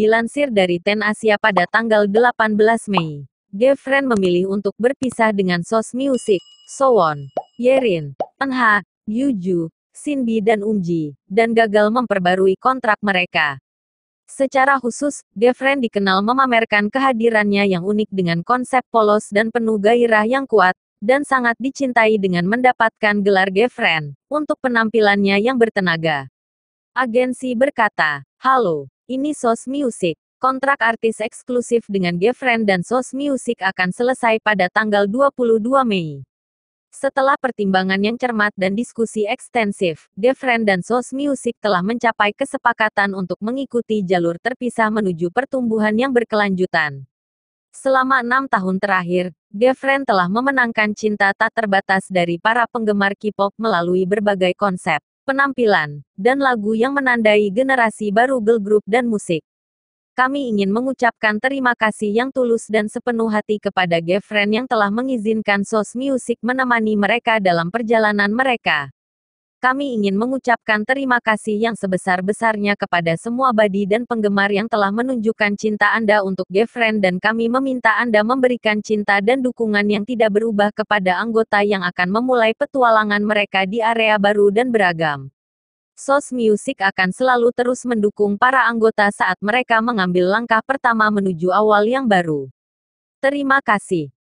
Dilansir dari Ten Asia pada tanggal 18 Mei, Gefren memilih untuk berpisah dengan SOS Music, Sowon, Yerin, Enha, Yuju, Sinbi dan Umji, dan gagal memperbarui kontrak mereka. Secara khusus, Gefren dikenal memamerkan kehadirannya yang unik dengan konsep polos dan penuh gairah yang kuat, dan sangat dicintai dengan mendapatkan gelar Gefren, untuk penampilannya yang bertenaga. Agensi berkata, Halo, ini SOS Music. Kontrak artis eksklusif dengan Gefriend dan SOS Music akan selesai pada tanggal 22 Mei. Setelah pertimbangan yang cermat dan diskusi ekstensif, Gefriend dan SOS Music telah mencapai kesepakatan untuk mengikuti jalur terpisah menuju pertumbuhan yang berkelanjutan. Selama enam tahun terakhir, Gefriend telah memenangkan cinta tak terbatas dari para penggemar K-pop melalui berbagai konsep penampilan, dan lagu yang menandai generasi baru girl group dan musik. Kami ingin mengucapkan terima kasih yang tulus dan sepenuh hati kepada Gefren yang telah mengizinkan SOS Music menemani mereka dalam perjalanan mereka. Kami ingin mengucapkan terima kasih yang sebesar-besarnya kepada semua badi dan penggemar yang telah menunjukkan cinta Anda untuk Gefriend dan kami meminta Anda memberikan cinta dan dukungan yang tidak berubah kepada anggota yang akan memulai petualangan mereka di area baru dan beragam. SOS Music akan selalu terus mendukung para anggota saat mereka mengambil langkah pertama menuju awal yang baru. Terima kasih.